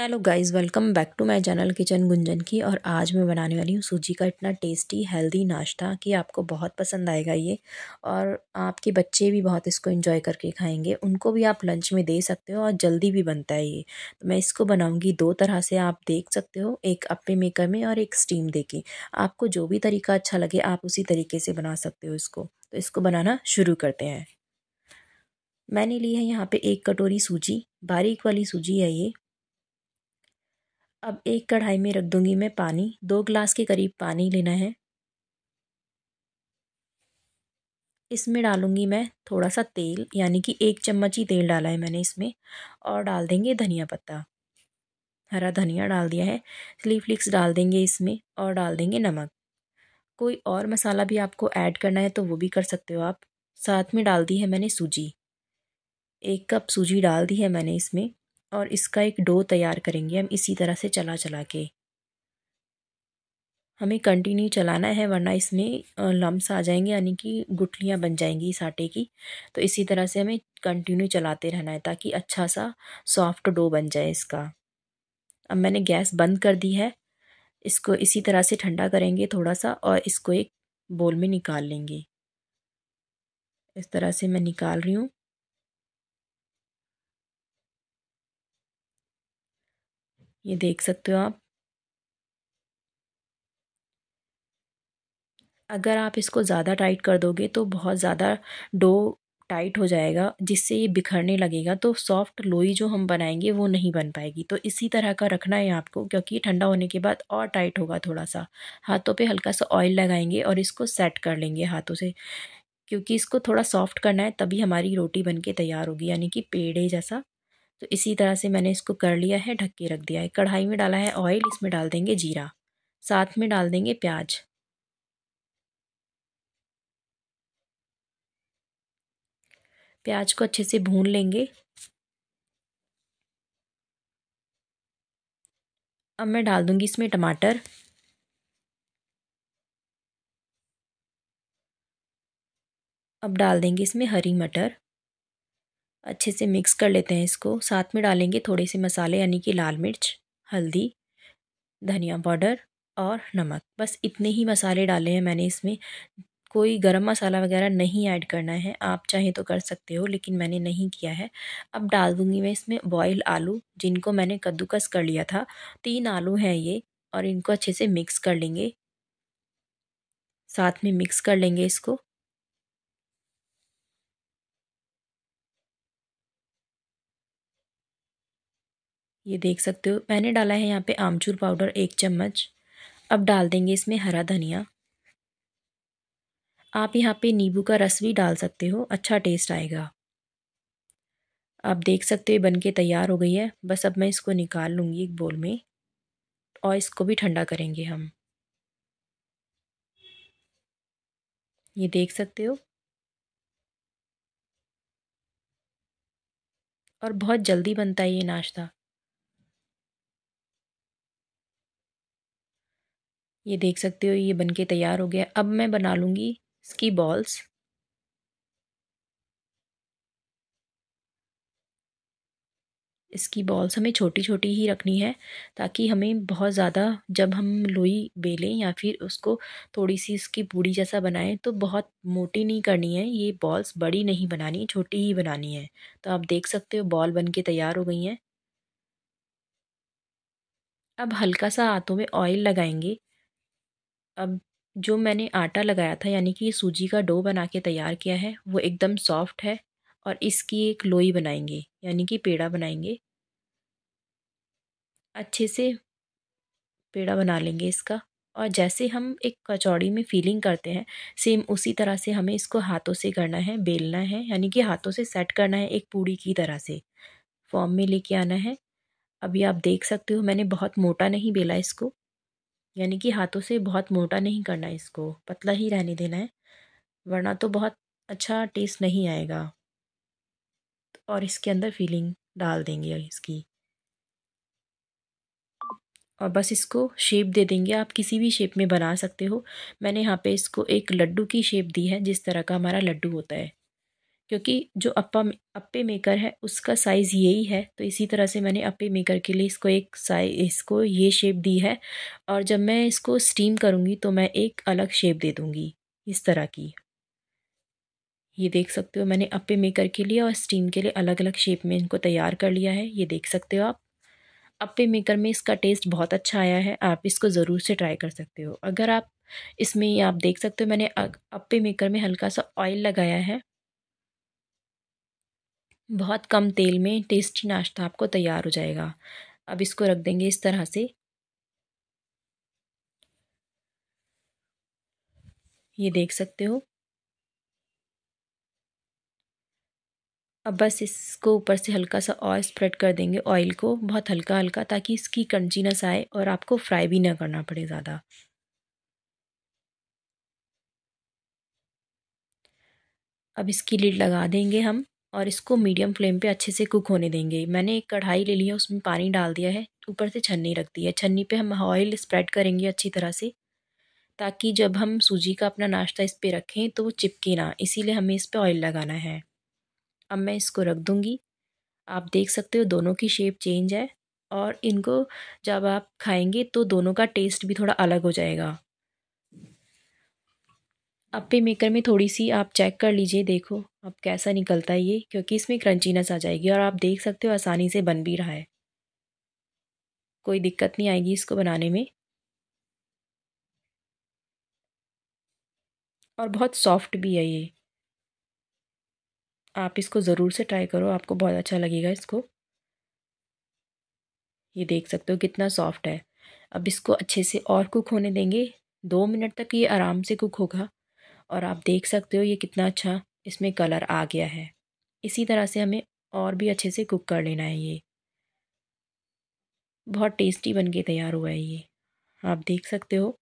hello guys welcome back to my channel kitchen Gunjan की और आज मैं बनाने वाली हूँ सूजी का इतना टेस्टी हेल्दी नाश्ता कि आपको बहुत पसंद आएगा ये और आपके बच्चे भी बहुत इसको एंजॉय करके खाएंगे उनको भी आप लंच में दे सकते हो और जल्दी भी बनता है ये तो मैं इसको बनाऊँगी दो तरह से आप देख सकते हो एक अपे मेकर में और एक स्टीम दे के आपको जो भी तरीका अच्छा लगे आप उसी तरीके से बना सकते हो इसको तो इसको बनाना शुरू करते हैं मैंने ली है यहाँ पे एक कटोरी सूजी बारीक वाली सूजी है ये अब एक कढ़ाई में रख दूँगी मैं पानी दो ग्लास के करीब पानी लेना है इसमें डालूँगी मैं थोड़ा सा तेल यानी कि एक चम्मच ही तेल डाला है मैंने इसमें और डाल देंगे धनिया पत्ता हरा धनिया डाल दिया है स्लीफ्लिक्स फ्लिक्स डाल देंगे इसमें और डाल देंगे नमक कोई और मसाला भी आपको ऐड करना है तो वो भी कर सकते हो आप साथ में डाल दी है मैंने सूजी एक कप सूजी डाल दी है मैंने इसमें और इसका एक डो तैयार करेंगे हम इसी तरह से चला चला के हमें कंटिन्यू चलाना है वरना इसमें लम्स आ जाएंगे यानी कि गुठलियाँ बन जाएंगी इस आटे की तो इसी तरह से हमें कंटिन्यू चलाते रहना है ताकि अच्छा सा सॉफ्ट डो बन जाए इसका अब मैंने गैस बंद कर दी है इसको इसी तरह से ठंडा करेंगे थोड़ा सा और इसको एक बोल में निकाल लेंगे इस तरह से मैं निकाल रही हूँ ये देख सकते हो आप अगर आप इसको ज़्यादा टाइट कर दोगे तो बहुत ज़्यादा डो टाइट हो जाएगा जिससे ये बिखरने लगेगा तो सॉफ्ट लोई जो हम बनाएंगे वो नहीं बन पाएगी तो इसी तरह का रखना है आपको क्योंकि ठंडा होने के बाद और टाइट होगा थोड़ा सा हाथों पे हल्का सा ऑयल लगाएंगे और इसको सेट कर लेंगे हाथों से क्योंकि इसको थोड़ा सॉफ्ट करना है तभी हमारी रोटी बन के तैयार होगी यानी कि पेड़े जैसा तो इसी तरह से मैंने इसको कर लिया है ढक के रख दिया है कढ़ाई में डाला है ऑयल इसमें डाल देंगे जीरा साथ में डाल देंगे प्याज प्याज को अच्छे से भून लेंगे अब मैं डाल दूंगी इसमें टमाटर अब डाल देंगे इसमें हरी मटर अच्छे से मिक्स कर लेते हैं इसको साथ में डालेंगे थोड़े से मसाले यानी कि लाल मिर्च हल्दी धनिया पाउडर और नमक बस इतने ही मसाले डाले हैं मैंने इसमें कोई गरम मसाला वगैरह नहीं ऐड करना है आप चाहें तो कर सकते हो लेकिन मैंने नहीं किया है अब डाल दूंगी मैं इसमें बॉयल आलू जिनको मैंने कद्दूकस कर लिया था तीन आलू हैं ये और इनको अच्छे से मिक्स कर लेंगे साथ में मिक्स कर लेंगे इसको ये देख सकते हो मैंने डाला है यहाँ पे आमचूर पाउडर एक चम्मच अब डाल देंगे इसमें हरा धनिया आप यहाँ पे नींबू का रस भी डाल सकते हो अच्छा टेस्ट आएगा आप देख सकते हो बन के तैयार हो गई है बस अब मैं इसको निकाल लूँगी एक बोल में और इसको भी ठंडा करेंगे हम ये देख सकते हो और बहुत जल्दी बनता है ये नाश्ता ये देख सकते हो ये बनके तैयार हो गया अब मैं बना लूँगी इसकी बॉल्स इसकी बॉल्स हमें छोटी छोटी ही रखनी है ताकि हमें बहुत ज़्यादा जब हम लोई बेलें या फिर उसको थोड़ी सी इसकी पूड़ी जैसा बनाएं तो बहुत मोटी नहीं करनी है ये बॉल्स बड़ी नहीं बनानी छोटी ही बनानी है तो आप देख सकते हो बॉल बन के तैयार हो गई हैं अब हल्का सा हाथों में ऑयल लगाएंगे अब जो मैंने आटा लगाया था यानी कि सूजी का डो बना के तैयार किया है वो एकदम सॉफ्ट है और इसकी एक लोई बनाएंगे यानी कि पेड़ा बनाएंगे अच्छे से पेड़ा बना लेंगे इसका और जैसे हम एक कचौड़ी में फीलिंग करते हैं सेम उसी तरह से हमें इसको हाथों से करना है बेलना है यानी कि हाथों से सेट करना है एक पूड़ी की तरह से फॉर्म में लेके आना है अभी आप देख सकते हो मैंने बहुत मोटा नहीं बेला इसको यानी कि हाथों से बहुत मोटा नहीं करना है इसको पतला ही रहने देना है वरना तो बहुत अच्छा टेस्ट नहीं आएगा और इसके अंदर फीलिंग डाल देंगे इसकी और बस इसको शेप दे देंगे आप किसी भी शेप में बना सकते हो मैंने यहाँ पे इसको एक लड्डू की शेप दी है जिस तरह का हमारा लड्डू होता है क्योंकि जो अप्पा अप्पे मेकर है उसका साइज़ यही है तो इसी तरह से मैंने अप्पे मेकर के लिए इसको एक साइज इसको ये शेप दी है और जब मैं इसको स्टीम करूँगी तो मैं एक अलग शेप दे दूँगी इस तरह की ये देख सकते हो मैंने अप्पे मेकर के लिए और स्टीम के लिए अलग अलग शेप में इनको तैयार कर लिया है ये देख सकते हो आप अप्पे मेकर में इसका टेस्ट बहुत अच्छा आया है आप इसको ज़रूर से ट्राई कर सकते हो अगर आप इसमें आप देख सकते हो मैंने अप्पे मेकर में हल्का सा ऑयल लगाया है बहुत कम तेल में टेस्टी नाश्ता आपको तैयार हो जाएगा अब इसको रख देंगे इस तरह से ये देख सकते हो अब बस इसको ऊपर से हल्का सा ऑयल स्प्रेड कर देंगे ऑयल को बहुत हल्का हल्का ताकि इसकी कंजीनस आए और आपको फ्राई भी ना करना पड़े ज़्यादा अब इसकी लीड लगा देंगे हम और इसको मीडियम फ्लेम पे अच्छे से कुक होने देंगे मैंने एक कढ़ाई ले ली है उसमें पानी डाल दिया है ऊपर से छन्नी रख दी है छन्नी पे हम ऑयल स्प्रेड करेंगे अच्छी तरह से ताकि जब हम सूजी का अपना नाश्ता इस पर रखें तो वो चिपके ना इसीलिए हमें इस पर ऑयल लगाना है अब मैं इसको रख दूँगी आप देख सकते हो दोनों की शेप चेंज है और इनको जब आप खाएंगे तो दोनों का टेस्ट भी थोड़ा अलग हो जाएगा अपे मेकर में थोड़ी सी आप चेक कर लीजिए देखो अब कैसा निकलता है ये क्योंकि इसमें क्रंचीनेस आ जाएगी और आप देख सकते हो आसानी से बन भी रहा है कोई दिक्कत नहीं आएगी इसको बनाने में और बहुत सॉफ्ट भी है ये आप इसको ज़रूर से ट्राई करो आपको बहुत अच्छा लगेगा इसको ये देख सकते हो कितना सॉफ्ट है अब इसको अच्छे से और कुक होने देंगे दो मिनट तक ये आराम से कुक होगा और आप देख सकते हो ये कितना अच्छा इसमें कलर आ गया है इसी तरह से हमें और भी अच्छे से कुक कर लेना है ये बहुत टेस्टी बन के तैयार हुआ है ये आप देख सकते हो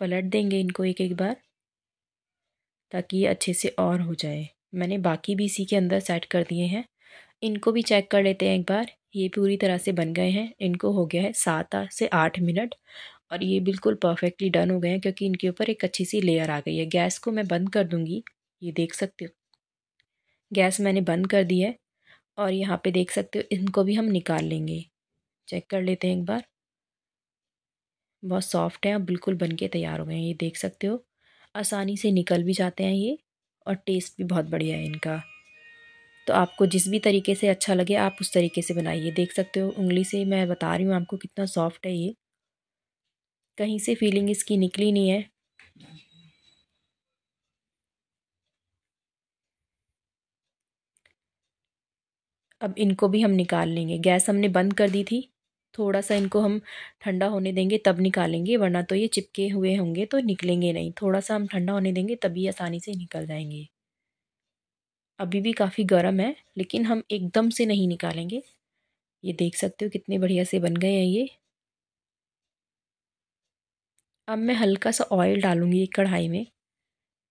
पलट देंगे इनको एक एक बार ताकि ये अच्छे से और हो जाए मैंने बाकी भी इसी के अंदर सेट कर दिए हैं इनको भी चेक कर लेते हैं एक बार ये पूरी तरह से बन गए हैं इनको हो गया है सात से आठ मिनट और ये बिल्कुल परफेक्टली डन हो गए हैं क्योंकि इनके ऊपर एक अच्छी सी लेयर आ गई है गैस को मैं बंद कर दूँगी ये देख सकते हो गैस मैंने बंद कर दी है और यहाँ पे देख सकते हो इनको भी हम निकाल लेंगे चेक कर लेते हैं एक बार बहुत सॉफ्ट है और बिल्कुल बन के तैयार हो गए हैं ये देख सकते हो आसानी से निकल भी जाते हैं ये और टेस्ट भी बहुत बढ़िया है इनका तो आपको जिस भी तरीके से अच्छा लगे आप उस तरीके से बनाइए देख सकते हो उंगली से मैं बता रही हूँ आपको कितना सॉफ्ट है ये कहीं से फीलिंग इसकी निकली नहीं है अब इनको भी हम निकाल लेंगे गैस हमने बंद कर दी थी थोड़ा सा इनको हम ठंडा होने देंगे तब निकालेंगे वरना तो ये चिपके हुए होंगे तो निकलेंगे नहीं थोड़ा सा हम ठंडा होने देंगे तभी आसानी से निकल जाएंगे अभी भी काफ़ी गर्म है लेकिन हम एकदम से नहीं निकालेंगे ये देख सकते हो कितने बढ़िया से बन गए हैं ये अब मैं हल्का सा ऑयल डालूँगी कढ़ाई में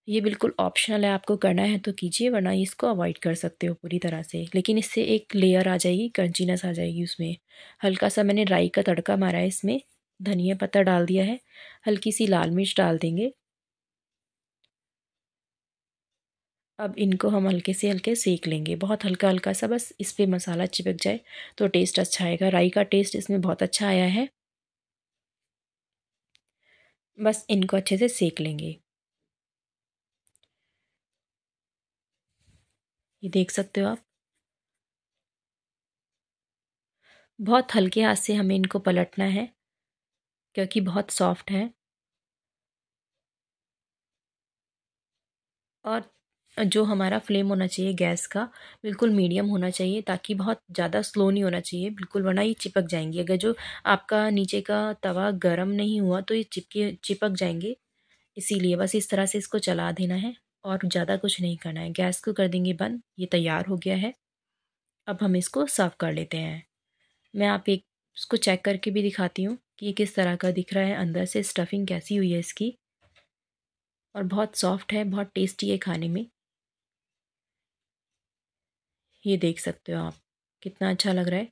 ये बिल्कुल ऑप्शनल है आपको करना है तो कीजिए वरना इसको अवॉइड कर सकते हो पूरी तरह से लेकिन इससे एक लेयर आ जाएगी क्रंचीनस आ जाएगी उसमें हल्का सा मैंने राई का तड़का मारा है इसमें धनिया पत्ता डाल दिया है हल्की सी लाल मिर्च डाल देंगे अब इनको हम हल्के से हल्के सेक लेंगे बहुत हल्का हल्का सा बस इस पर मसाला चिपक जाए तो टेस्ट अच्छा आएगा राई का टेस्ट इसमें बहुत अच्छा आया है बस इनको अच्छे से सेक लेंगे ये देख सकते हो आप बहुत हल्के हाथ से हमें इनको पलटना है क्योंकि बहुत सॉफ्ट है और जो हमारा फ्लेम होना चाहिए गैस का बिल्कुल मीडियम होना चाहिए ताकि बहुत ज़्यादा स्लो नहीं होना चाहिए बिल्कुल वरना ये चिपक जाएंगी अगर जो आपका नीचे का तवा गर्म नहीं हुआ तो ये चिपके चिपक जाएंगे इसीलिए बस इस तरह से इसको चला देना है और ज़्यादा कुछ नहीं करना है गैस को कर देंगे बंद ये तैयार हो गया है अब हम इसको साफ़ कर लेते हैं मैं आप एक इसको चेक करके भी दिखाती हूँ कि ये किस तरह का दिख रहा है अंदर से स्टफिंग कैसी हुई है इसकी और बहुत सॉफ्ट है बहुत टेस्टी है खाने में ये देख सकते हो आप कितना अच्छा लग रहा है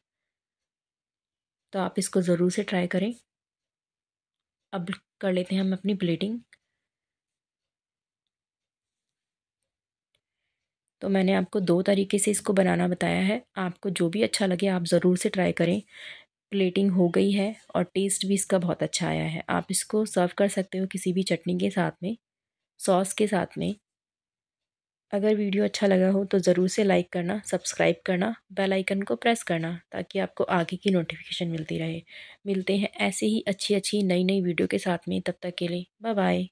तो आप इसको ज़रूर से ट्राई करें अब कर लेते हैं हम अपनी प्लेटिंग तो मैंने आपको दो तरीके से इसको बनाना बताया है आपको जो भी अच्छा लगे आप ज़रूर से ट्राई करें प्लेटिंग हो गई है और टेस्ट भी इसका बहुत अच्छा आया है आप इसको सर्व कर सकते हो किसी भी चटनी के साथ में सॉस के साथ में अगर वीडियो अच्छा लगा हो तो ज़रूर से लाइक करना सब्सक्राइब करना बेल आइकन को प्रेस करना ताकि आपको आगे की नोटिफिकेशन मिलती रहे मिलते हैं ऐसे ही अच्छी अच्छी नई नई वीडियो के साथ में तब तक के लिए बाय बाय